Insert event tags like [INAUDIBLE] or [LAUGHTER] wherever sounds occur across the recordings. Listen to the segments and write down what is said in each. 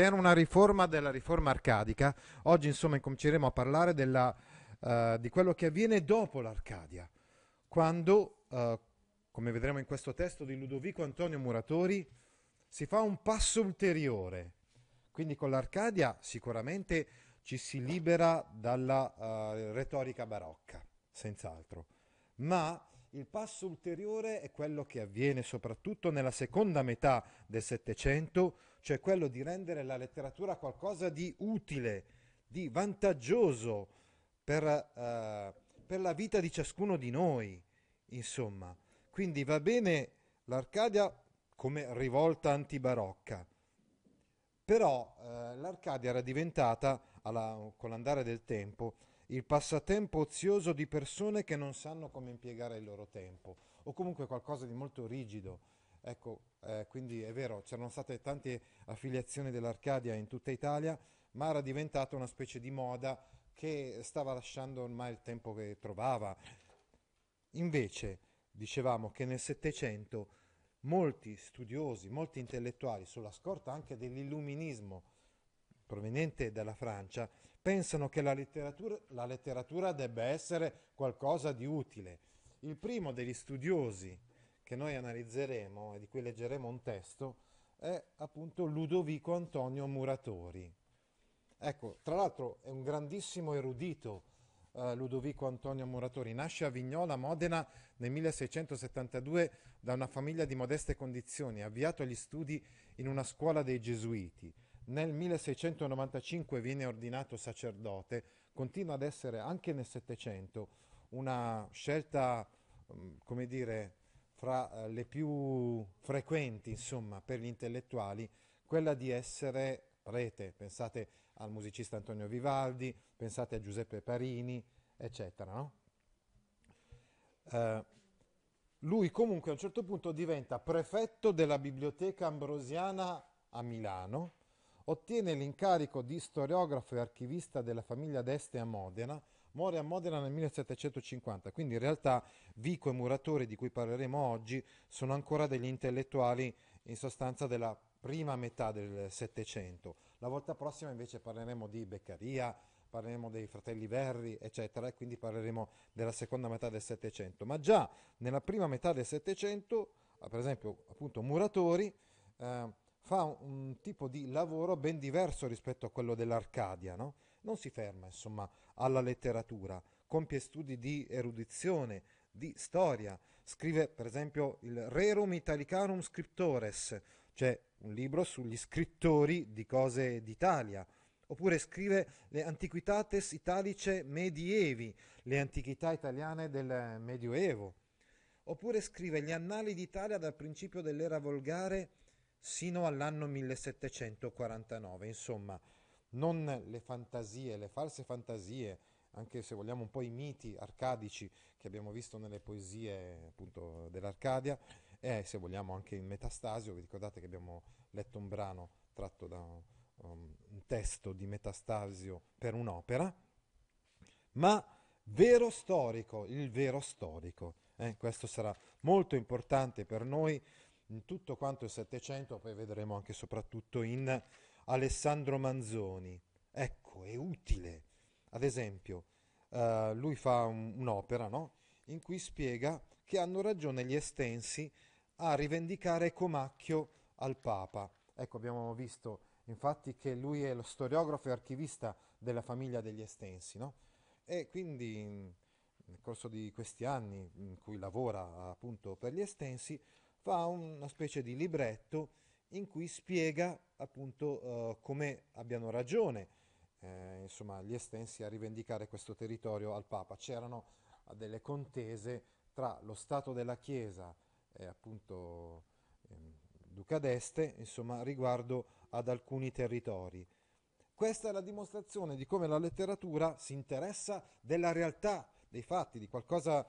per una riforma della riforma arcadica. Oggi insomma cominceremo a parlare della, uh, di quello che avviene dopo l'Arcadia, quando, uh, come vedremo in questo testo di Ludovico Antonio Muratori, si fa un passo ulteriore. Quindi con l'Arcadia sicuramente ci si libera dalla uh, retorica barocca, senz'altro. Ma il passo ulteriore è quello che avviene soprattutto nella seconda metà del Settecento, cioè quello di rendere la letteratura qualcosa di utile, di vantaggioso per, eh, per la vita di ciascuno di noi, insomma. Quindi va bene l'Arcadia come rivolta antibarocca, però eh, l'Arcadia era diventata, alla, con l'andare del tempo, il passatempo ozioso di persone che non sanno come impiegare il loro tempo, o comunque qualcosa di molto rigido, Ecco, eh, quindi è vero, c'erano state tante affiliazioni dell'Arcadia in tutta Italia, ma era diventata una specie di moda che stava lasciando ormai il tempo che trovava. Invece, dicevamo che nel Settecento molti studiosi, molti intellettuali, sulla scorta anche dell'illuminismo proveniente dalla Francia, pensano che la letteratura, la letteratura debba essere qualcosa di utile. Il primo degli studiosi che noi analizzeremo e di cui leggeremo un testo è appunto Ludovico Antonio Muratori. Ecco, tra l'altro è un grandissimo erudito eh, Ludovico Antonio Muratori, nasce a Vignola, Modena nel 1672 da una famiglia di modeste condizioni, avviato agli studi in una scuola dei Gesuiti. Nel 1695 viene ordinato sacerdote, continua ad essere anche nel Settecento una scelta, mm, come dire, fra eh, le più frequenti, insomma, per gli intellettuali, quella di essere prete. Pensate al musicista Antonio Vivaldi, pensate a Giuseppe Parini, eccetera. No? Eh, lui comunque a un certo punto diventa prefetto della biblioteca ambrosiana a Milano, ottiene l'incarico di storiografo e archivista della famiglia d'Este a Modena, muore a Modena nel 1750, quindi in realtà Vico e Muratore, di cui parleremo oggi, sono ancora degli intellettuali in sostanza della prima metà del Settecento. La volta prossima invece parleremo di Beccaria, parleremo dei fratelli Verri, eccetera, e quindi parleremo della seconda metà del Settecento. Ma già nella prima metà del Settecento, ah, per esempio, appunto Muratori, eh, fa un, tipo di lavoro ben diverso rispetto a quello dell'Arcadia, no? Non si ferma, insomma, alla letteratura, compie studi di erudizione, di storia, scrive per esempio il Rerum Italicanum Scriptores, cioè un libro sugli scrittori di cose d'Italia, oppure scrive le Antiquitates Italice Medievi, le antichità italiane del Medioevo, oppure scrive gli Annali d'Italia dal principio dell'era volgare sino all'anno 1749, insomma non le fantasie, le false fantasie, anche se vogliamo un po' i miti arcadici che abbiamo visto nelle poesie appunto dell'Arcadia e se vogliamo anche in Metastasio, vi ricordate che abbiamo letto un brano tratto da um, un testo di Metastasio per un'opera, ma vero storico, il vero storico, eh, questo sarà molto importante per noi in tutto quanto il Settecento, poi vedremo anche soprattutto in Alessandro Manzoni. Ecco, è utile. Ad esempio, eh, lui fa un, un'opera no? in cui spiega che hanno ragione gli estensi a rivendicare Comacchio al Papa. Ecco, abbiamo visto infatti che lui è lo storiografo e archivista della famiglia degli estensi. No? E quindi nel corso di questi anni in cui lavora appunto per gli estensi fa una specie di libretto in cui spiega appunto eh, come abbiano ragione eh, insomma, gli estensi a rivendicare questo territorio al Papa. C'erano eh, delle contese tra lo Stato della Chiesa e appunto ehm, Duca d'Este insomma, riguardo ad alcuni territori. Questa è la dimostrazione di come la letteratura si interessa della realtà, dei fatti, di qualcosa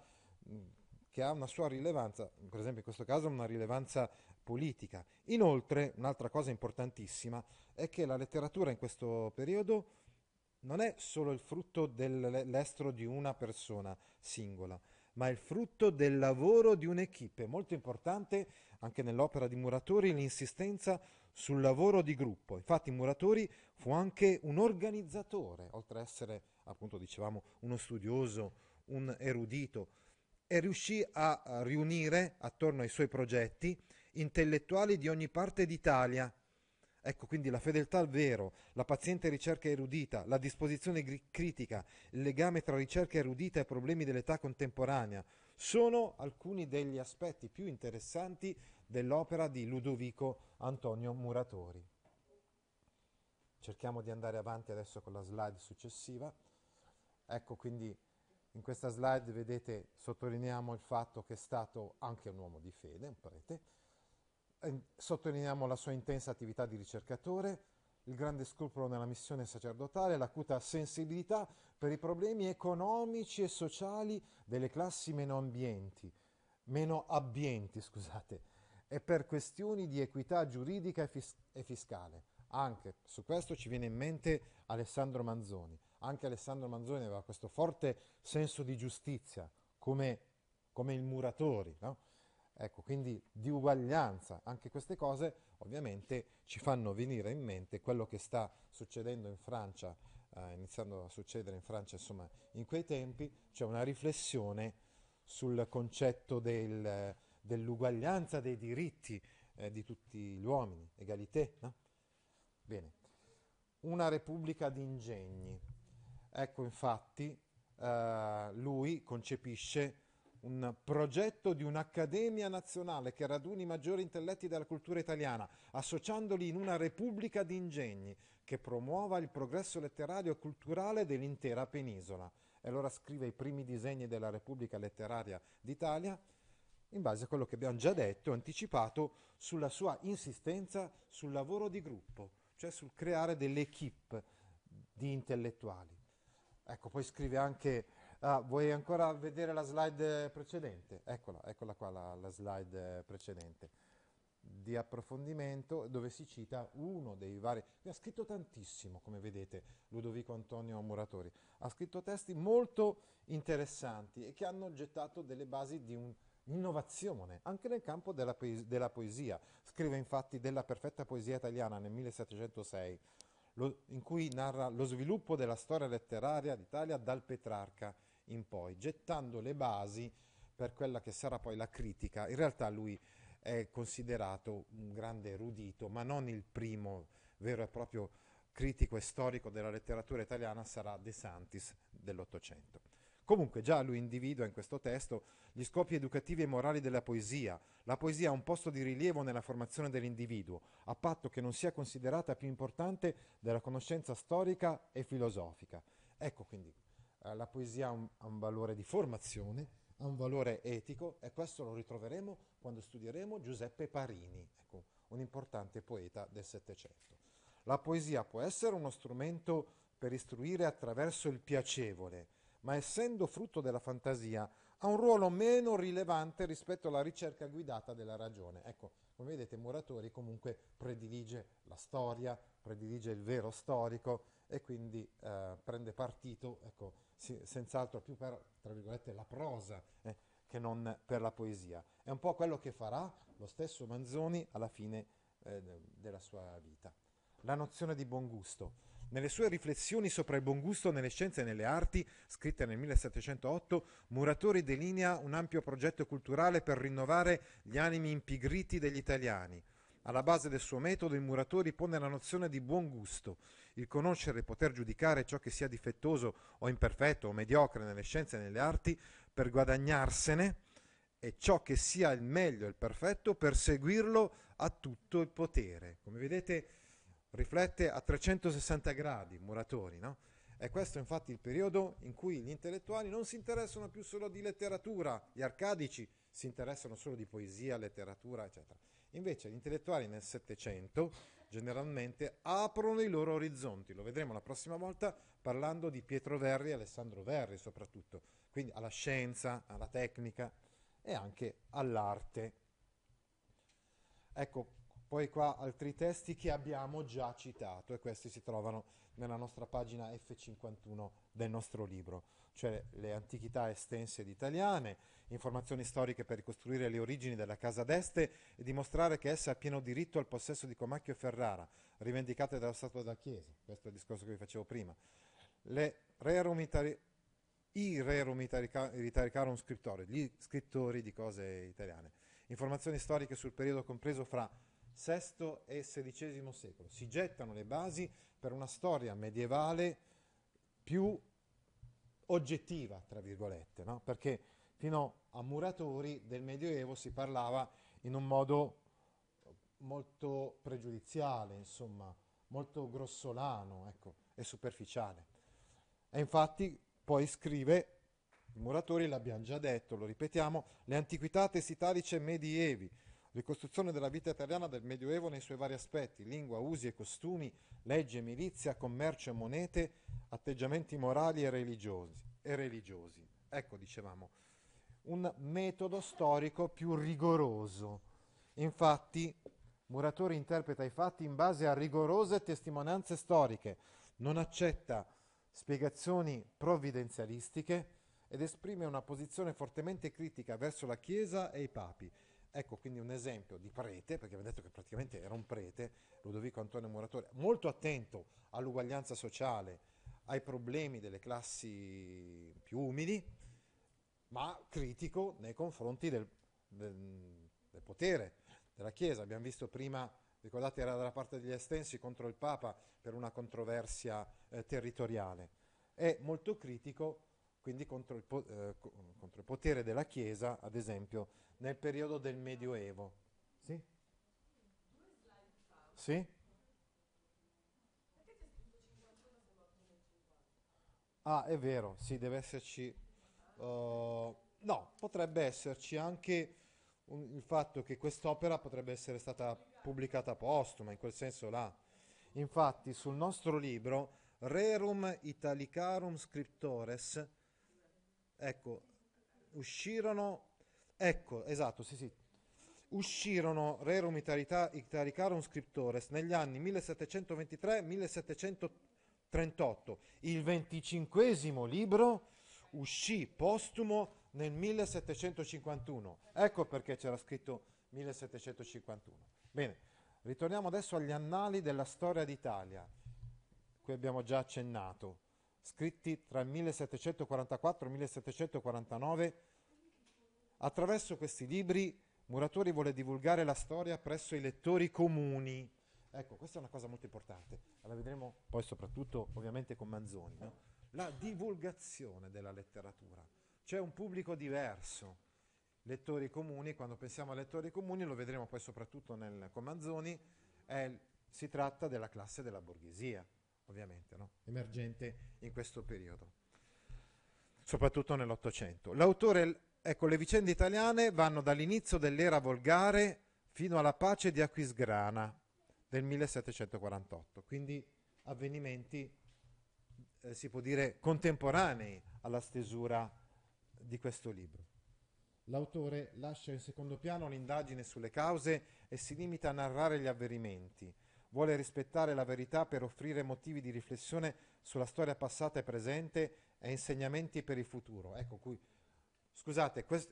mm, che ha una sua rilevanza, per esempio in questo caso una rilevanza politica. Inoltre, un'altra cosa importantissima è che la letteratura in questo periodo non è solo il frutto dell'estro di una persona singola, ma è il frutto del lavoro di un'equipe. Molto importante anche nell'opera di Muratori l'insistenza sul lavoro di gruppo. Infatti Muratori fu anche un organizzatore, oltre ad essere, appunto dicevamo, uno studioso, un erudito, e riuscì a riunire attorno ai suoi progetti intellettuali di ogni parte d'Italia. Ecco, quindi la fedeltà al vero, la paziente ricerca erudita, la disposizione gri- critica, il legame tra ricerca erudita e problemi dell'età contemporanea sono alcuni degli aspetti più interessanti dell'opera di Ludovico Antonio Muratori. Cerchiamo di andare avanti adesso con la slide successiva. Ecco quindi in questa slide vedete sottolineiamo il fatto che è stato anche un uomo di fede, un prete, Ehm, sottolineiamo la sua intensa attività di ricercatore, il grande scrupolo nella missione sacerdotale, l'acuta sensibilità per i problemi economici e sociali delle classi meno ambienti, meno abbienti, scusate, e per questioni di equità giuridica e, fis- e fiscale. Anche su questo ci viene in mente Alessandro Manzoni. Anche Alessandro Manzoni aveva questo forte senso di giustizia, come, come il Muratori, no? Ecco, quindi di uguaglianza, anche queste cose ovviamente ci fanno venire in mente quello che sta succedendo in Francia, eh, iniziando a succedere in Francia, insomma, in quei tempi c'è una riflessione sul concetto del, dell'uguaglianza dei diritti eh, di tutti gli uomini, egalité, no? Bene. Una repubblica di ingegni. Ecco, infatti, eh, lui concepisce un progetto di un'accademia nazionale che raduni i maggiori intelletti della cultura italiana, associandoli in una repubblica di ingegni che promuova il progresso letterario e culturale dell'intera penisola. E allora scrive i primi disegni della Repubblica Letteraria d'Italia in base a quello che abbiamo già detto, anticipato, sulla sua insistenza sul lavoro di gruppo, cioè sul creare delle equip di intellettuali. Ecco, poi scrive anche Ah, vuoi ancora vedere la slide precedente? Eccola, eccola qua la, la slide precedente di approfondimento dove si cita uno dei vari... Ha scritto tantissimo, come vedete, Ludovico Antonio Muratori. Ha scritto testi molto interessanti e che hanno gettato delle basi di un'innovazione anche nel campo della, poes della, poesia. Scrive infatti della perfetta poesia italiana nel 1706, in cui narra lo sviluppo della storia letteraria d'Italia dal Petrarca in poi, gettando le basi per quella che sarà poi la critica. In realtà lui è considerato un grande erudito, ma non il primo vero e proprio critico e storico della letteratura italiana sarà De Santis dell'Ottocento. Comunque già lui individua in questo testo gli scopi educativi e morali della poesia. La poesia ha un posto di rilievo nella formazione dell'individuo, a patto che non sia considerata più importante della conoscenza storica e filosofica. Ecco quindi eh, la poesia ha un, ha un valore di formazione, ha un valore etico e questo lo ritroveremo quando studieremo Giuseppe Parini, ecco, un importante poeta del Settecento. La poesia può essere uno strumento per istruire attraverso il piacevole, ma essendo frutto della fantasia ha un ruolo meno rilevante rispetto alla ricerca guidata della ragione. Ecco, come vedete Muratori comunque predilige la storia, predilige il vero storico e quindi eh, prende partito, ecco, sì, senz'altro più per, la prosa eh, che non per la poesia. È un po' quello che farà lo stesso Manzoni alla fine eh, della sua vita. La nozione di buon gusto. Nelle sue riflessioni sopra il buon gusto nelle scienze e nelle arti, scritte nel 1708, Muratori delinea un ampio progetto culturale per rinnovare gli animi impigriti degli italiani. Alla base del suo metodo il Muratori pone la nozione di buon gusto, il conoscere e poter giudicare ciò che sia difettoso o imperfetto o mediocre nelle scienze e nelle arti per guadagnarsene e ciò che sia il meglio e il perfetto per seguirlo a tutto il potere. Come vedete riflette a 360 gradi Muratori, no? È questo infatti il periodo in cui gli intellettuali non si interessano più solo di letteratura, gli arcadici si interessano solo di poesia, letteratura, eccetera. Invece gli intellettuali nel Settecento generalmente aprono i loro orizzonti, lo vedremo la prossima volta parlando di Pietro Verri e Alessandro Verri soprattutto, quindi alla scienza, alla tecnica e anche all'arte. Ecco, poi qua altri testi che abbiamo già citato e questi si trovano nella nostra pagina F51 del nostro libro, cioè le antichità estense ed italiane, informazioni storiche per ricostruire le origini della casa d'Este e dimostrare che essa ha pieno diritto al possesso di Comacchio e Ferrara, rivendicate dallo Stato e Chiesa, questo è il discorso che vi facevo prima. Le rerum itali- I rerum italicarum scrittori, gli scrittori di cose italiane, informazioni storiche sul periodo compreso fra VI e XVI secolo. Si gettano le basi per una storia medievale più oggettiva, tra virgolette, no? perché fino a Muratori del Medioevo si parlava in un modo molto pregiudiziale, insomma, molto grossolano ecco, e superficiale. E infatti poi scrive, i muratori l'abbiamo già detto, lo ripetiamo, le antiquitate sitalice medievi, Ricostruzione della vita italiana del Medioevo nei suoi vari aspetti, lingua, usi e costumi, legge, milizia, commercio e monete, atteggiamenti morali e religiosi. E religiosi. Ecco, dicevamo, un metodo storico più rigoroso. Infatti, Muratore interpreta i fatti in base a rigorose testimonianze storiche, non accetta spiegazioni provvidenzialistiche ed esprime una posizione fortemente critica verso la Chiesa e i papi. Ecco quindi un esempio di prete, perché abbiamo detto che praticamente era un prete, Ludovico Antonio Muratore, molto attento all'uguaglianza sociale, ai problemi delle classi più umili, ma critico nei confronti del, del, del potere della Chiesa. Abbiamo visto prima, ricordate, era dalla parte degli estensi contro il Papa per una controversia eh, territoriale. È molto critico quindi contro il, eh, contro il, potere della Chiesa, ad esempio, nel periodo del Medioevo. Sì? Sì? Ah, è vero, sì, deve esserci... Uh, no, potrebbe esserci anche un, il fatto che quest'opera potrebbe essere stata pubblicata postuma, in quel senso là. Infatti, sul nostro libro, Rerum Italicarum Scriptores, Ecco, uscirono, ecco, esatto, sì, sì. Uscirono Rerum Italicarum Scriptores negli anni 1723-1738. Il venticinquesimo libro uscì postumo nel 1751. Ecco perché c'era scritto 1751. Bene, ritorniamo adesso agli annali della storia d'Italia, cui abbiamo già accennato scritti tra il 1744 e il 1749. Attraverso questi libri Muratori vuole divulgare la storia presso i lettori comuni. Ecco, questa è una cosa molto importante, la vedremo poi soprattutto ovviamente con Manzoni, no? la divulgazione della letteratura. C'è un pubblico diverso, lettori comuni, quando pensiamo a lettori comuni, lo vedremo poi soprattutto nel, con Manzoni, è, si tratta della classe della borghesia, ovviamente, no? emergente in questo periodo, soprattutto nell'Ottocento. L'autore, ecco, le vicende italiane vanno dall'inizio dell'era volgare fino alla pace di Aquisgrana del 1748, quindi avvenimenti, eh, si può dire, contemporanei alla stesura di questo libro. L'autore lascia in secondo piano l'indagine sulle cause e si limita a narrare gli avverimenti vuole rispettare la verità per offrire motivi di riflessione sulla storia passata e presente e insegnamenti per il futuro. Ecco qui. Scusate, quest...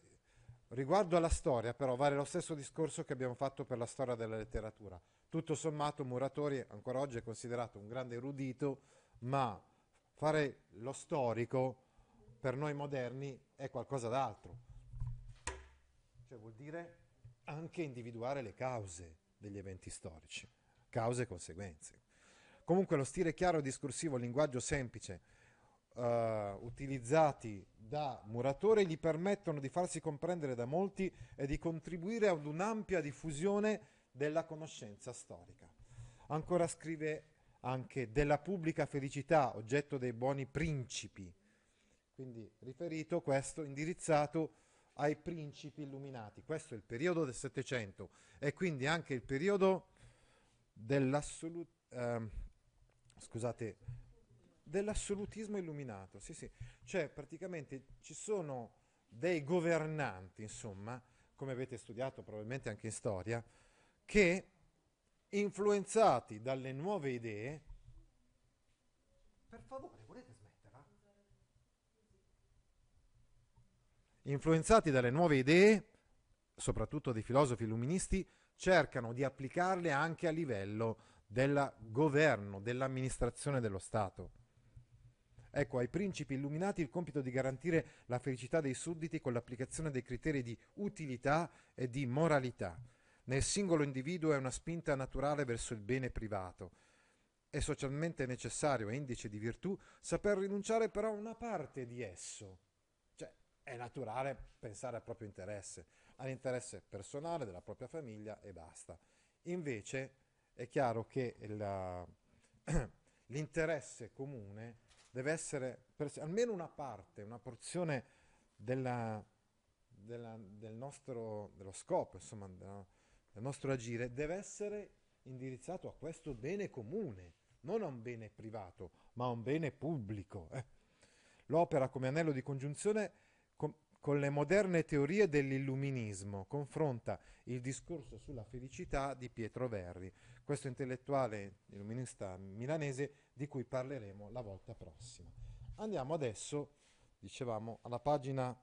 riguardo alla storia però vale lo stesso discorso che abbiamo fatto per la storia della letteratura. Tutto sommato Muratori ancora oggi è considerato un grande erudito, ma fare lo storico per noi moderni è qualcosa d'altro. Cioè vuol dire anche individuare le cause degli eventi storici cause e conseguenze. Comunque lo stile chiaro, e discorsivo, il linguaggio semplice uh, utilizzati da Muratore gli permettono di farsi comprendere da molti e di contribuire ad un'ampia diffusione della conoscenza storica. Ancora scrive anche della pubblica felicità, oggetto dei buoni principi. Quindi riferito questo, indirizzato ai principi illuminati. Questo è il periodo del Settecento e quindi anche il periodo dell'assoluto... Ehm, scusate, dell'assolutismo illuminato, sì sì, cioè praticamente ci sono dei governanti, insomma, come avete studiato probabilmente anche in storia, che influenzati dalle nuove idee, per favore, volete smetterla? Influenzati dalle nuove idee, soprattutto dei filosofi illuministi, cercano di applicarle anche a livello del governo, dell'amministrazione dello Stato. Ecco, ai principi illuminati il compito di garantire la felicità dei sudditi con l'applicazione dei criteri di utilità e di moralità. Nel singolo individuo è una spinta naturale verso il bene privato. È socialmente necessario è indice di virtù saper rinunciare però a una parte di esso. Cioè, è naturale pensare al proprio interesse all'interesse personale della propria famiglia e basta. Invece è chiaro che la, [CLEARS THROAT] l'interesse comune deve essere per, almeno una parte, una porzione della, della, del nostro, dello scopo, insomma, del nostro agire, deve essere indirizzato a questo bene comune, non a un bene privato, ma a un bene pubblico. Eh. L'opera come anello di congiunzione con le moderne teorie dell'illuminismo, confronta il discorso sulla felicità di Pietro Verri, questo intellettuale illuminista milanese di cui parleremo la volta prossima. Andiamo adesso, dicevamo, alla pagina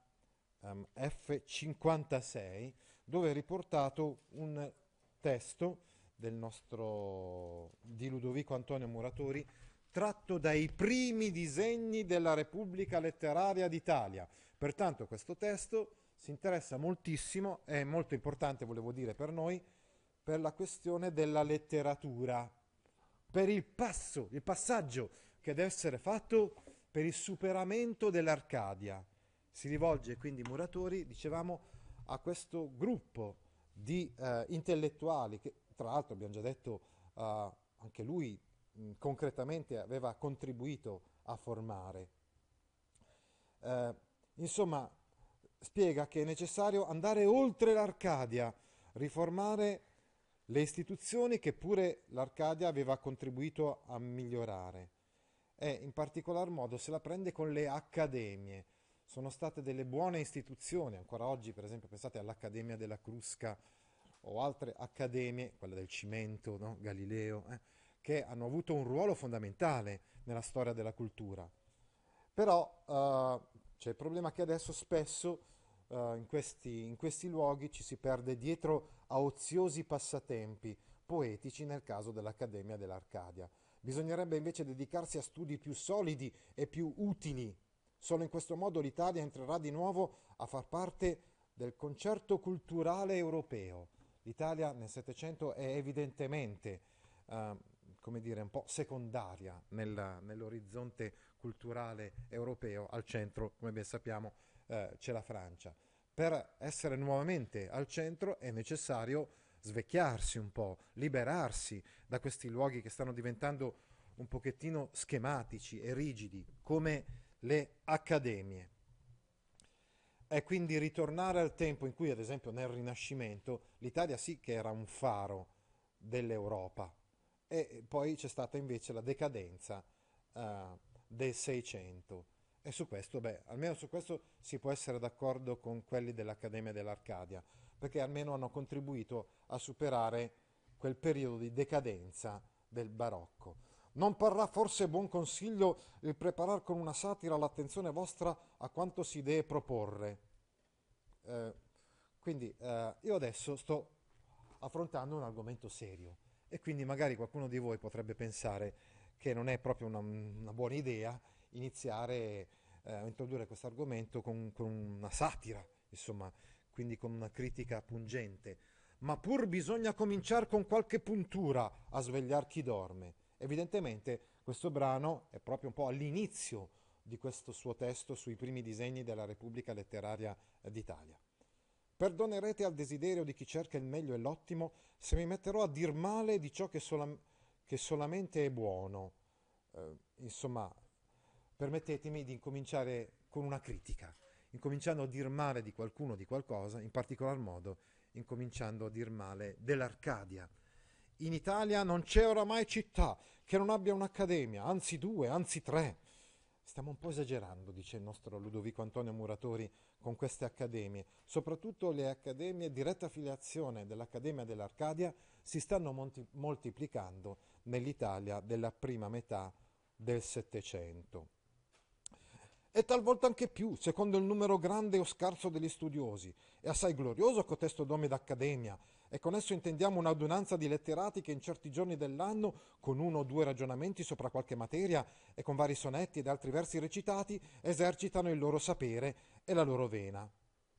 um, ehm, F56 dove è riportato un testo del nostro di Ludovico Antonio Muratori tratto dai primi disegni della Repubblica Letteraria d'Italia Pertanto questo testo si interessa moltissimo, è molto importante, volevo dire, per noi, per la questione della letteratura, per il passo, il passaggio che deve essere fatto per il superamento dell'Arcadia. Si rivolge quindi Muratori, dicevamo, a questo gruppo di eh, intellettuali che, tra l'altro, abbiamo già detto, eh, anche lui mh, concretamente aveva contribuito a formare. Eh, Insomma, spiega che è necessario andare oltre l'Arcadia, riformare le istituzioni che pure l'Arcadia aveva contribuito a migliorare. E in particolar modo se la prende con le accademie. Sono state delle buone istituzioni, ancora oggi per esempio pensate all'Accademia della Crusca o altre accademie, quella del cimento, no? Galileo, eh? che hanno avuto un ruolo fondamentale nella storia della cultura. Però eh, cioè, il problema è che adesso spesso uh, in, questi, in questi luoghi ci si perde dietro a oziosi passatempi, poetici nel caso dell'Accademia dell'Arcadia. Bisognerebbe invece dedicarsi a studi più solidi e più utili. Solo in questo modo l'Italia entrerà di nuovo a far parte del concerto culturale europeo. L'Italia nel Settecento è evidentemente, uh, come dire, un po' secondaria nella, nell'orizzonte culturale europeo, al centro, come ben sappiamo, eh, c'è la Francia. Per essere nuovamente al centro è necessario svecchiarsi un po', liberarsi da questi luoghi che stanno diventando un pochettino schematici e rigidi, come le accademie. E quindi ritornare al tempo in cui, ad esempio, nel Rinascimento l'Italia sì che era un faro dell'Europa e poi c'è stata invece la decadenza eh, del 600 e su questo, beh, almeno su questo si può essere d'accordo con quelli dell'Accademia dell'Arcadia, perché almeno hanno contribuito a superare quel periodo di decadenza del barocco. Non parrà forse buon consiglio il preparare con una satira l'attenzione vostra a quanto si deve proporre. Eh, quindi eh, io adesso sto affrontando un argomento serio e quindi magari qualcuno di voi potrebbe pensare che non è proprio una, una buona idea iniziare eh, a introdurre questo argomento con, con una satira, insomma, quindi con una critica pungente. Ma pur bisogna cominciare con qualche puntura a svegliar chi dorme. Evidentemente questo brano è proprio un po' all'inizio di questo suo testo sui primi disegni della Repubblica Letteraria d'Italia. Perdonerete al desiderio di chi cerca il meglio e l'ottimo se mi metterò a dir male di ciò che solamente che solamente è buono. Eh, insomma, permettetemi di incominciare con una critica, incominciando a dir male di qualcuno, di qualcosa, in particolar modo incominciando a dir male dell'Arcadia. In Italia non c'è oramai città che non abbia un'accademia, anzi due, anzi tre. Stiamo un po' esagerando, dice il nostro Ludovico Antonio Muratori, con queste accademie. Soprattutto le accademie diretta affiliazione dell'Accademia dell'Arcadia si stanno monti- moltiplicando nell'Italia della prima metà del Settecento. E talvolta anche più, secondo il numero grande o scarso degli studiosi. È assai glorioso cotesto nome d'accademia, e con esso intendiamo un'adunanza di letterati che in certi giorni dell'anno, con uno o due ragionamenti sopra qualche materia e con vari sonetti ed altri versi recitati, esercitano il loro sapere e la loro vena.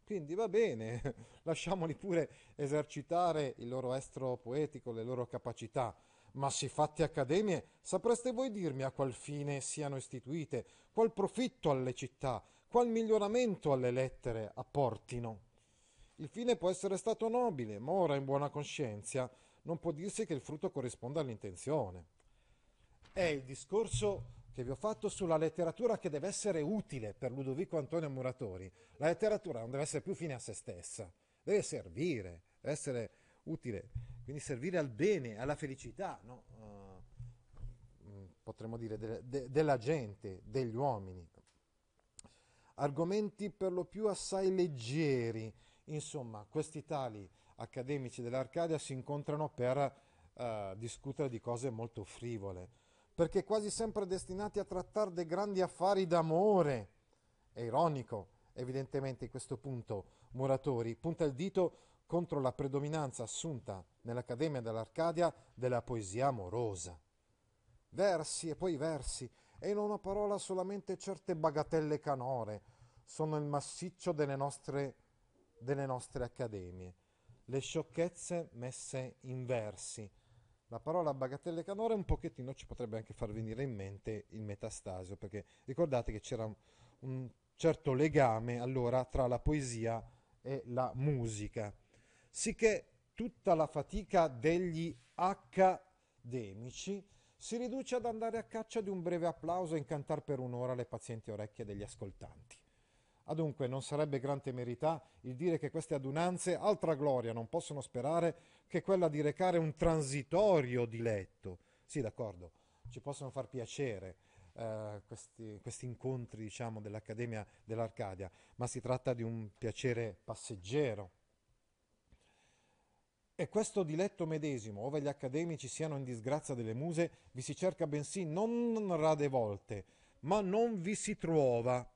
Quindi va bene, [LAUGHS] lasciamoli pure esercitare il loro estro poetico, le loro capacità. Ma si fatte accademie, sapreste voi dirmi a qual fine siano istituite, qual profitto alle città, qual miglioramento alle lettere apportino? Il fine può essere stato nobile, ma ora in buona coscienza non può dirsi che il frutto corrisponda all'intenzione. È il discorso che vi ho fatto sulla letteratura che deve essere utile per Ludovico Antonio Muratori. La letteratura non deve essere più fine a se stessa, deve servire, deve essere utile, quindi servire al bene, alla felicità, no? uh, potremmo dire, de- de- della gente, degli uomini. Argomenti per lo più assai leggeri, Insomma, questi tali accademici dell'Arcadia si incontrano per eh, discutere di cose molto frivole, perché quasi sempre destinati a trattare dei grandi affari d'amore. È ironico, evidentemente, in questo punto Muratori punta il dito contro la predominanza assunta nell'Accademia dell'Arcadia della poesia amorosa. Versi e poi versi, e in una parola solamente certe bagatelle canore, sono il massiccio delle nostre delle nostre accademie, le sciocchezze messe in versi. La parola bagatelle canore un pochettino ci potrebbe anche far venire in mente il metastasio, perché ricordate che c'era un, certo legame allora tra la poesia e la musica. Sicché tutta la fatica degli accademici si riduce ad andare a caccia di un breve applauso e incantare per un'ora le pazienti orecchie degli ascoltanti. Adunque ah, non sarebbe gran temerità il dire che queste adunanze altra gloria non possono sperare che quella di recare un transitorio diletto. Sì, d'accordo, ci possono far piacere eh, questi, questi, incontri diciamo, dell'Accademia dell'Arcadia, ma si tratta di un piacere passeggero. E questo diletto medesimo, ove gli accademici siano in disgrazia delle muse, vi si cerca bensì non rade volte, ma non vi si trova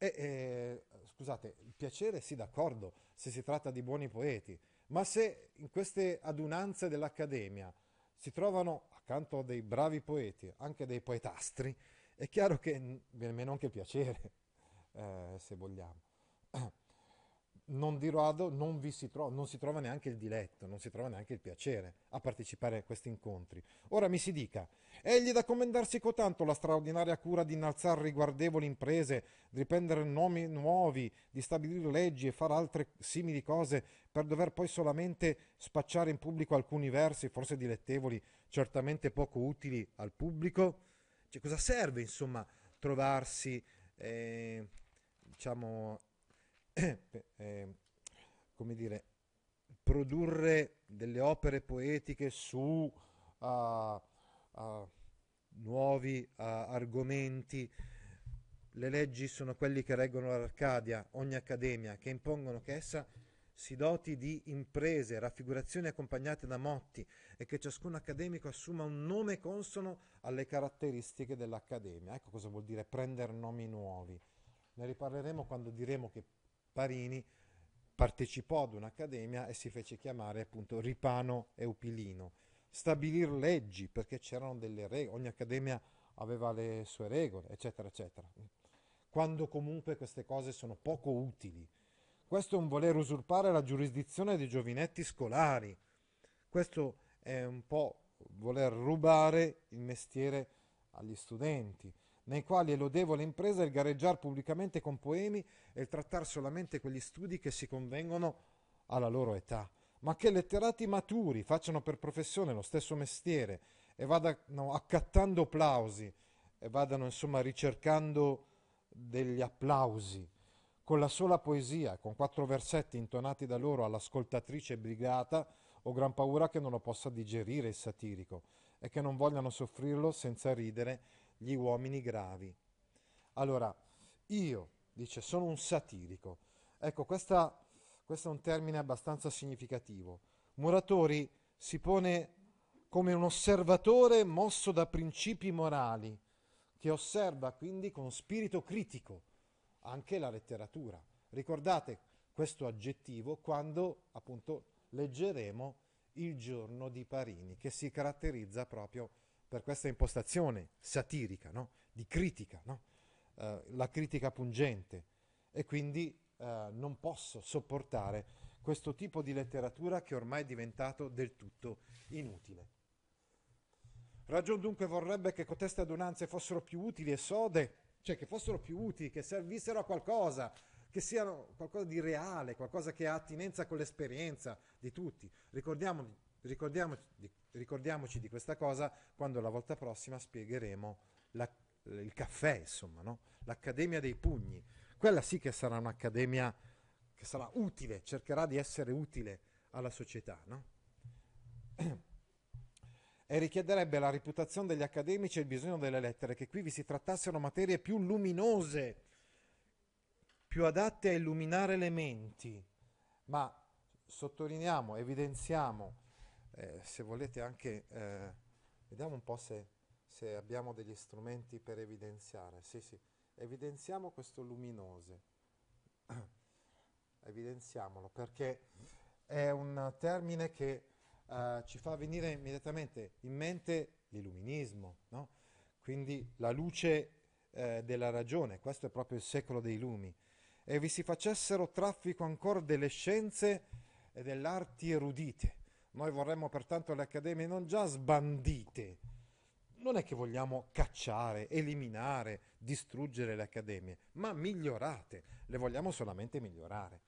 e, eh, scusate, il piacere sì d'accordo se si tratta di buoni poeti, ma se in queste adunanze dell'Accademia si trovano accanto a dei bravi poeti anche dei poetastri, è chiaro che viene meno anche il piacere, eh, se vogliamo. [CLEARS THROAT] non di rado non, si trova, non si trova neanche il diletto, non si trova neanche il piacere a partecipare a questi incontri. Ora mi si dica, egli da commendarsi cotanto la straordinaria cura di innalzare riguardevoli imprese, di prendere nomi nuovi, di stabilire leggi e fare altre simili cose, per dover poi solamente spacciare in pubblico alcuni versi, forse dilettevoli, certamente poco utili al pubblico? Cioè, cosa serve, insomma, trovarsi, eh, diciamo, [CLEARS THROAT] eh, come dire, produrre delle opere poetiche su uh, uh, nuovi uh, argomenti. Le leggi sono quelli che reggono l'Arcadia, ogni accademia, che impongono che essa si doti di imprese, raffigurazioni accompagnate da motti e che ciascun accademico assuma un nome consono alle caratteristiche dell'accademia. Ecco cosa vuol dire prendere nomi nuovi. Ne riparleremo quando diremo che Parini partecipò ad un'accademia e si fece chiamare appunto Ripano Eupilino. Stabilire leggi perché c'erano delle regole, ogni accademia aveva le sue regole, eccetera, eccetera. Quando comunque queste cose sono poco utili. Questo è un voler usurpare la giurisdizione dei giovinetti scolari. Questo è un po' voler rubare il mestiere agli studenti nei quali è lodevole impresa il gareggiar pubblicamente con poemi e il trattare solamente quegli studi che si convengono alla loro età, ma che letterati maturi facciano per professione lo stesso mestiere e vadano accattando applausi e vadano insomma ricercando degli applausi con la sola poesia, con quattro versetti intonati da loro all'ascoltatrice brigata, ho gran paura che non lo possa digerire il satirico e che non vogliano soffrirlo senza ridere gli uomini gravi. Allora, io, dice, sono un satirico. Ecco, questa, questo è un termine abbastanza significativo. Muratori si pone come un osservatore mosso da principi morali, che osserva quindi con spirito critico anche la letteratura. Ricordate questo aggettivo quando appunto leggeremo il giorno di Parini, che si caratterizza proprio per per questa impostazione satirica, no? di critica, no? eh, la critica pungente e quindi eh, non posso sopportare questo tipo di letteratura che ormai è diventato del tutto inutile. Ragion dunque vorrebbe che coteste adunanze fossero più utili e sode, cioè che fossero più utili, che servissero a qualcosa, che siano qualcosa di reale, qualcosa che ha attinenza con l'esperienza di tutti. Ricordiamo, ricordiamoci di ricordiamoci di questa cosa quando la volta prossima spiegheremo la, il caffè, insomma, no? l'Accademia dei Pugni. Quella sì che sarà un'accademia che sarà utile, cercherà di essere utile alla società. No? E richiederebbe la reputazione degli accademici e il bisogno delle lettere, che qui vi si trattassero materie più luminose, più adatte a illuminare le menti. Ma sottolineiamo, evidenziamo eh, se volete anche, eh, vediamo un po' se, se, abbiamo degli strumenti per evidenziare, sì sì, evidenziamo questo luminose, [COUGHS] evidenziamolo perché è un termine che eh, ci fa venire immediatamente in mente l'illuminismo, no? quindi la luce eh, della ragione, questo è proprio il secolo dei lumi, e vi si facessero traffico ancora delle scienze e dell'arti erudite noi vorremmo pertanto le accademie non già sbandite, non è che vogliamo cacciare, eliminare, distruggere le accademie, ma migliorate, le vogliamo solamente migliorare.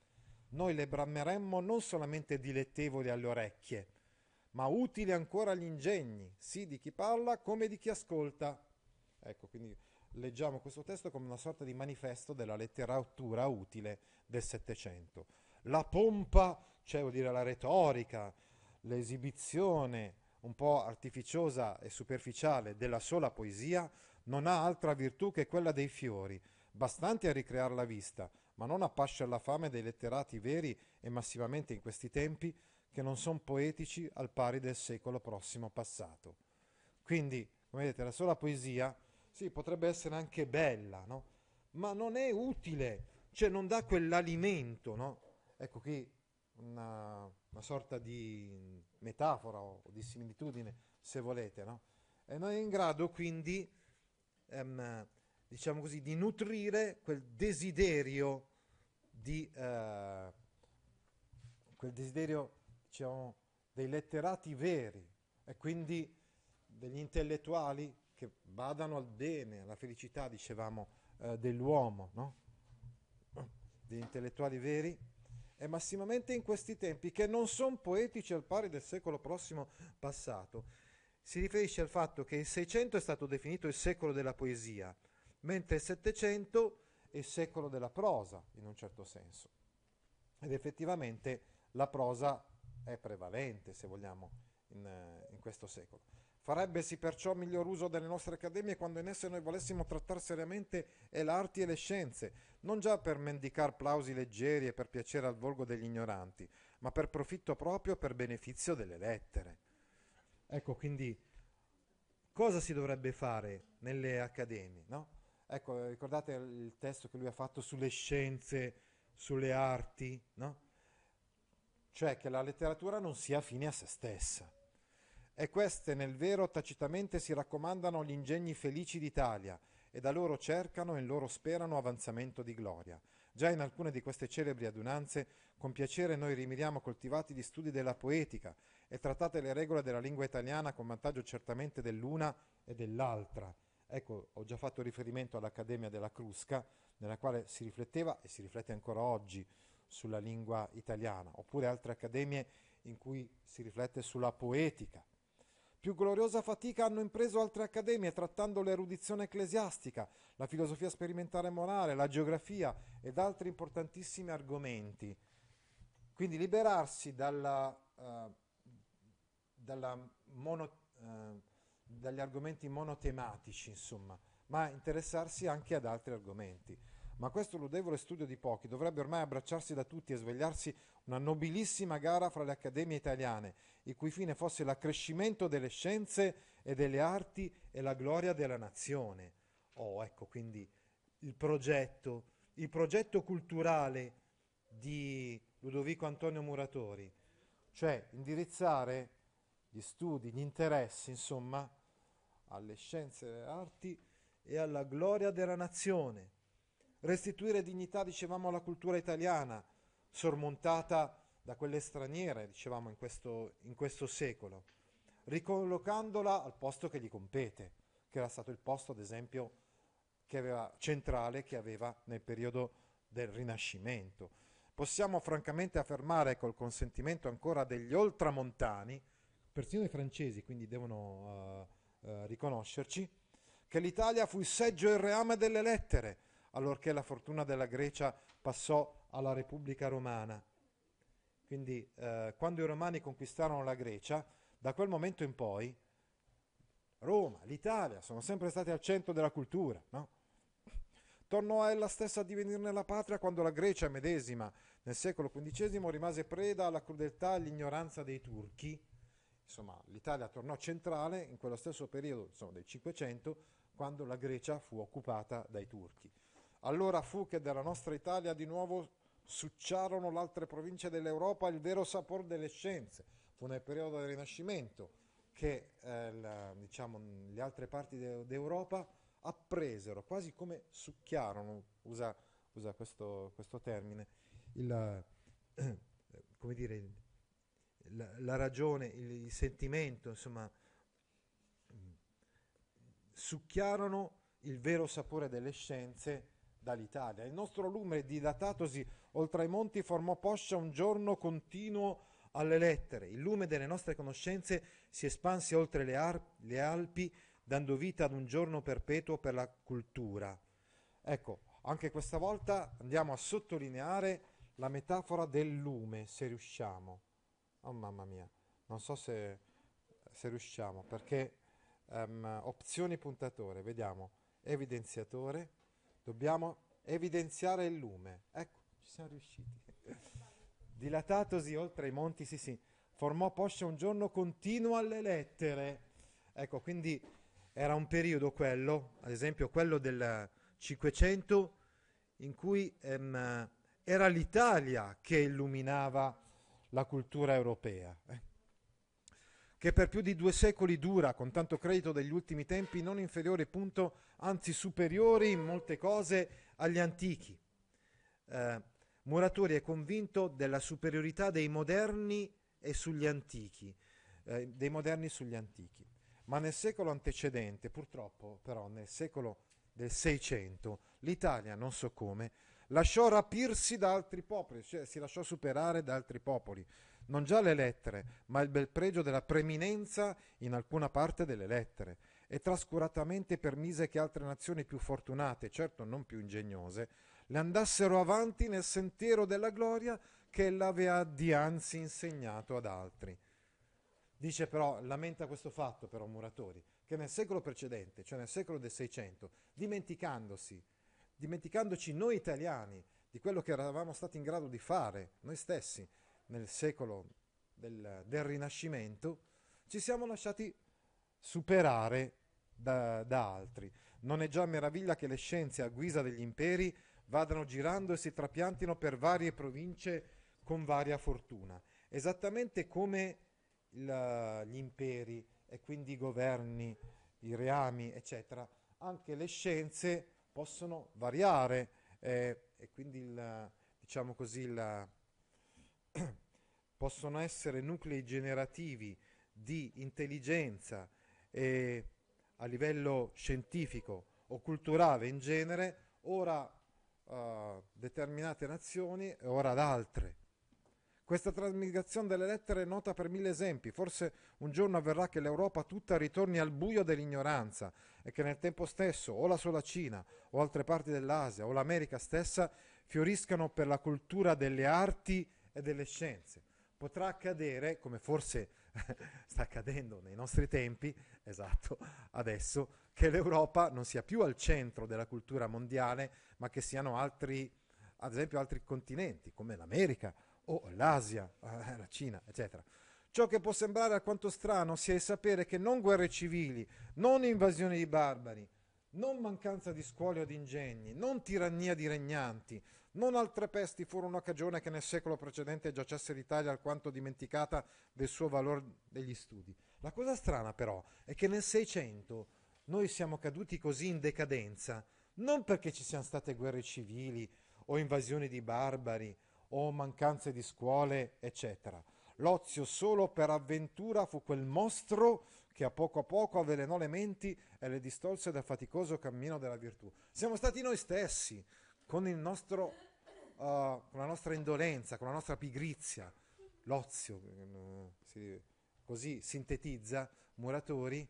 Noi le brammeremmo non solamente dilettevoli alle orecchie, ma utili ancora agli ingegni, sì di chi parla come di chi ascolta. Ecco, quindi leggiamo questo testo come una sorta di manifesto della letteratura utile del Settecento. La pompa, cioè vuol dire la retorica, l'esibizione un po' artificiosa e superficiale della sola poesia non ha altra virtù che quella dei fiori, bastanti a ricreare la vista, ma non a pascer la fame dei letterati veri e massivamente in questi tempi, che non sono poetici al pari del secolo prossimo passato. Quindi, come vedete, la sola poesia, sì, potrebbe essere anche bella, no? Ma non è utile, cioè non dà quell'alimento, no? Ecco qui una, una sorta di metafora o, di similitudine, se volete, no? E non è in grado quindi, ehm, diciamo così, di nutrire quel desiderio di... Eh, quel desiderio, diciamo, dei letterati veri e quindi degli intellettuali che badano al bene, alla felicità, dicevamo, eh, dell'uomo, no? degli intellettuali veri e massimamente in questi tempi, che non sono poetici al pari del secolo prossimo passato. Si riferisce al fatto che il Seicento è stato definito il secolo della poesia, mentre il Settecento è il secolo della prosa, in un certo senso. Ed effettivamente la prosa è prevalente, se vogliamo, in, eh, in questo secolo. Farebbesi perciò miglior uso delle nostre accademie quando in esse noi volessimo trattare seriamente e l'arti e le scienze, non già per mendicar plausi leggeri e per piacere al volgo degli ignoranti, ma per profitto proprio per beneficio delle lettere. Ecco, quindi cosa si dovrebbe fare nelle accademie, no? Ecco, ricordate il testo che lui ha fatto sulle scienze, sulle arti, no? Cioè che la letteratura non sia fine a se stessa e queste nel vero tacitamente si raccomandano gli ingegni felici d'Italia, e da loro cercano e in loro sperano avanzamento di gloria. Già in alcune di queste celebri adunanze, con piacere noi rimiriamo coltivati gli studi della poetica e trattate le regole della lingua italiana con vantaggio certamente dell'una e dell'altra. Ecco, ho già fatto riferimento all'Accademia della Crusca, nella quale si rifletteva e si riflette ancora oggi sulla lingua italiana, oppure altre accademie in cui si riflette sulla poetica. Più gloriosa fatica hanno impreso altre accademie trattando l'erudizione ecclesiastica, la filosofia sperimentale e morale, la geografia ed altri importantissimi argomenti. Quindi liberarsi dalla, uh, dalla mono, uh, dagli argomenti monotematici, insomma, ma interessarsi anche ad altri argomenti. Ma questo lodevole studio di pochi dovrebbe ormai abbracciarsi da tutti e svegliarsi una nobilissima gara fra le accademie italiane, il cui fine fosse l'accrescimento delle scienze e delle arti e la gloria della nazione. Oh, ecco quindi il progetto, il progetto culturale di Ludovico Antonio Muratori, cioè indirizzare gli studi, gli interessi, insomma, alle scienze e alle arti e alla gloria della nazione restituire dignità, dicevamo, alla cultura italiana, sormontata da quelle straniere, dicevamo, in questo, in questo secolo, ricollocandola al posto che gli compete, che era stato il posto, ad esempio, che aveva, centrale che aveva nel periodo del Rinascimento. Possiamo francamente affermare, col consentimento ancora degli oltramontani, persino i francesi quindi devono uh, uh, riconoscerci, che l'Italia fu il seggio e il reame delle lettere, allorché la fortuna della Grecia passò alla Repubblica Romana. Quindi eh, quando i Romani conquistarono la Grecia, da quel momento in poi Roma, l'Italia sono sempre stati al centro della cultura, no? Tornò a ella stessa a divenirne la patria quando la Grecia medesima nel secolo XV rimase preda alla crudeltà e all'ignoranza dei turchi. Insomma, l'Italia tornò centrale in quello stesso periodo, insomma, del Cinquecento quando la Grecia fu occupata dai turchi. Allora fu che della nostra Italia di nuovo succiarono le altre province dell'Europa il vero sapore delle scienze. Fu nel periodo del Rinascimento che eh, la, diciamo, le altre parti de- d'Europa appresero, quasi come succhiarono, usa, usa questo, questo, termine, il, eh, come dire, la, la ragione, il, il, sentimento, insomma, succhiarono il vero sapore delle scienze dall'Italia. Il nostro lume, dilatatosi oltre ai monti, formò poscia un giorno continuo alle lettere. Il lume delle nostre conoscenze si espanse oltre le, Ar- le Alpi, dando vita ad un giorno perpetuo per la cultura. Ecco, anche questa volta andiamo a sottolineare la metafora del lume, se riusciamo. Oh mamma mia, non so se, se riusciamo, perché um, opzioni puntatore, vediamo, evidenziatore, Dobbiamo evidenziare il lume. Ecco, ci siamo riusciti. [LAUGHS] Dilatatosi oltre i monti sì, sì, formò Poscia un giorno continuo alle lettere. Ecco, quindi era un periodo quello, ad esempio quello del 500, in cui ehm, era l'Italia che illuminava la cultura europea. Eh? che per più di due secoli dura, con tanto credito degli ultimi tempi, non inferiore punto, anzi superiori in molte cose agli antichi. Eh, Muratori è convinto della superiorità dei moderni e sugli antichi, eh, dei moderni sugli antichi. Ma nel secolo antecedente, purtroppo però nel secolo del Seicento, l'Italia, non so come, lasciò rapirsi da altri popoli, cioè si lasciò superare da altri popoli non già le lettere, ma il bel pregio della preminenza in alcuna parte delle lettere, e trascuratamente permise che altre nazioni più fortunate, certo non più ingegnose, le andassero avanti nel sentiero della gloria che ella aveva dianzi insegnato ad altri. Dice però, lamenta questo fatto però Muratori, che nel secolo precedente, cioè nel secolo del Seicento, dimenticandosi, dimenticandoci noi italiani di quello che eravamo stati in grado di fare noi stessi, nel secolo del, del Rinascimento, ci siamo lasciati superare da, da altri. Non è già meraviglia che le scienze a guisa degli imperi vadano girando e si trapiantino per varie province con varia fortuna, esattamente come il, gli imperi e quindi i governi, i reami, eccetera, anche le scienze possono variare eh, e quindi il, diciamo così, il, [CLEARS THROAT] possono essere nuclei generativi di intelligenza eh, a livello scientifico o culturale in genere, ora eh, determinate nazioni e ora ad altre. Questa trasmigrazione delle lettere è nota per mille esempi. Forse un giorno avverrà che l'Europa tutta ritorni al buio dell'ignoranza e che nel tempo stesso o la sola Cina o altre parti dell'Asia o l'America stessa fioriscano per la cultura delle arti e delle scienze potrà accadere, come forse [LAUGHS] sta accadendo nei nostri tempi, esatto, adesso, che l'Europa non sia più al centro della cultura mondiale, ma che siano altri, ad esempio, altri continenti, come l'America o l'Asia, eh, la Cina, eccetera. Ciò che può sembrare alquanto strano sia il sapere che non guerre civili, non invasioni di barbari, non mancanza di scuole o di ingegni, non tirannia di regnanti, non altre pesti furono cagione che nel secolo precedente giacesse l'Italia alquanto dimenticata del suo valore degli studi. La cosa strana però è che nel Seicento noi siamo caduti così in decadenza, non perché ci siano state guerre civili o invasioni di barbari o mancanze di scuole, eccetera. L'ozio solo per avventura fu quel mostro che a poco a poco avvelenò le menti e le distolse dal faticoso cammino della virtù. Siamo stati noi stessi con, nostro, uh, con la nostra indolenza, con la nostra pigrizia, l'ozio, mm, si, così sintetizza Muratori,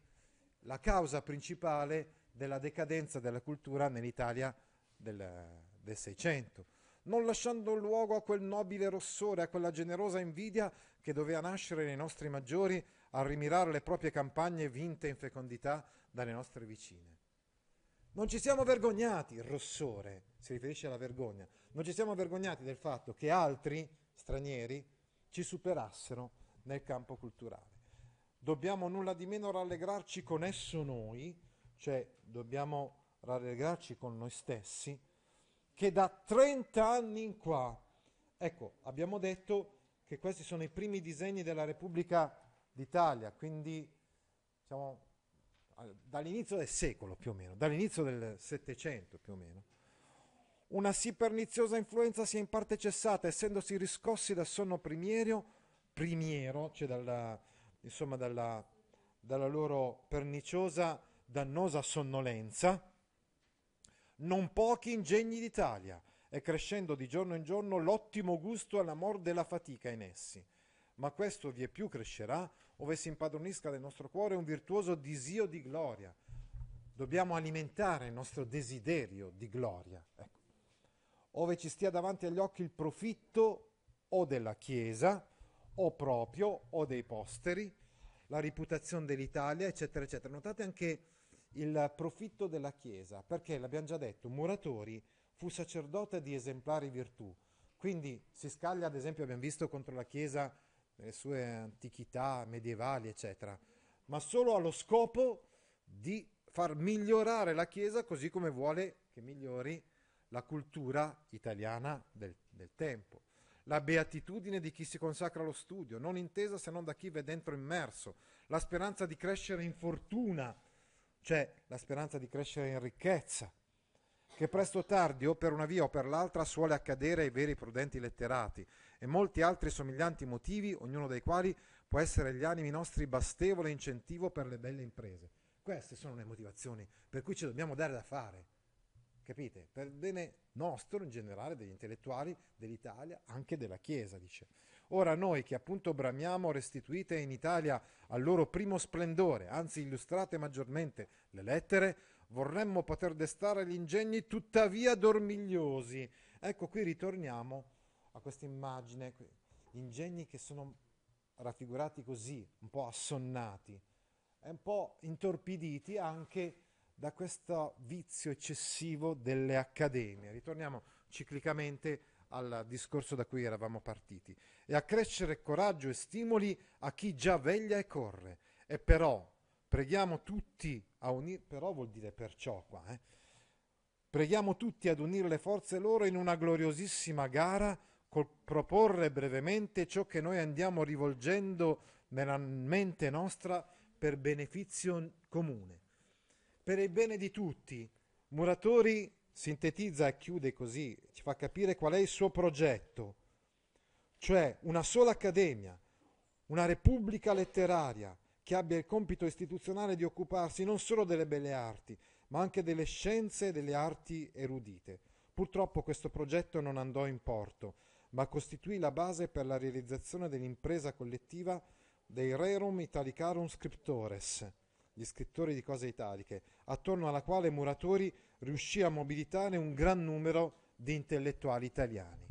la causa principale della decadenza della cultura nell'Italia del, Seicento, non lasciando luogo a quel nobile rossore, a quella generosa invidia che doveva nascere nei nostri maggiori a rimirare le proprie campagne vinte in fecondità dalle nostre vicine. Non ci siamo vergognati, Rossore si riferisce alla vergogna, non ci siamo vergognati del fatto che altri stranieri ci superassero nel campo culturale. Dobbiamo nulla di meno rallegrarci con esso noi, cioè dobbiamo rallegrarci con noi stessi, che da 30 anni in qua, ecco, abbiamo detto che questi sono i primi disegni della Repubblica d'Italia, quindi diciamo, dall'inizio del secolo più o meno, dall'inizio del Settecento più o meno, una sì perniziosa influenza si è in parte cessata, essendosi riscossi dal sonno primierio, primiero, cioè dalla, insomma dalla, dalla loro perniciosa, dannosa sonnolenza, non pochi ingegni d'Italia, e crescendo di giorno in giorno l'ottimo gusto all'amor della fatica in essi. Ma questo vie più crescerà ove si impadronisca del nostro cuore un virtuoso disio di gloria. Dobbiamo alimentare il nostro desiderio di gloria. Ecco. Ove ci stia davanti agli occhi il profitto o della Chiesa, o proprio, o dei posteri, la reputazione dell'Italia, eccetera, eccetera. Notate anche il profitto della Chiesa, perché l'abbiamo già detto, Muratori fu sacerdote di esemplari virtù, quindi si scaglia, ad esempio, abbiamo visto contro la Chiesa nelle sue antichità medievali, eccetera, ma solo allo scopo di far migliorare la Chiesa così come vuole che migliori la cultura italiana del, del tempo. La beatitudine di chi si consacra allo studio, non intesa se non da chi v'è dentro immerso, la speranza di crescere in fortuna, cioè la speranza di crescere in ricchezza, che presto o tardi o per una via o per l'altra suole accadere ai veri prudenti letterati, e molti altri somiglianti motivi, ognuno dei quali può essere gli animi nostri bastevole incentivo per le belle imprese. Queste sono le motivazioni per cui ci dobbiamo dare da fare, capite? Per bene nostro in generale, degli intellettuali, dell'Italia, anche della Chiesa, dice. Ora noi che appunto bramiamo restituite in Italia al loro primo splendore, anzi illustrate maggiormente le lettere, vorremmo poter destare gli ingegni tuttavia dormigliosi. Ecco qui ritorniamo a questa immagine, gli ingegni che sono raffigurati così, un po' assonnati, è un po' intorpiditi anche da questo vizio eccessivo delle accademie. Ritorniamo ciclicamente al discorso da cui eravamo partiti, e a crescere coraggio e stimoli a chi già veglia e corre. E però preghiamo tutti a unire, però vuol dire perciò qua, eh? preghiamo tutti ad unire le forze loro in una gloriosissima gara col proporre brevemente ciò che noi andiamo rivolgendo nella mente nostra per beneficio comune. Per il bene di tutti, Muratori sintetizza e chiude così, ci fa capire qual è il suo progetto, cioè una sola accademia, una repubblica letteraria che abbia il compito istituzionale di occuparsi non solo delle belle arti, ma anche delle scienze e delle arti erudite. Purtroppo questo progetto non andò in porto, ma costituì la base per la realizzazione dell'impresa collettiva dei Rerum Italicarum Scriptores, gli scrittori di cose italiche, attorno alla quale Muratori riuscì a mobilitare un gran numero di intellettuali italiani.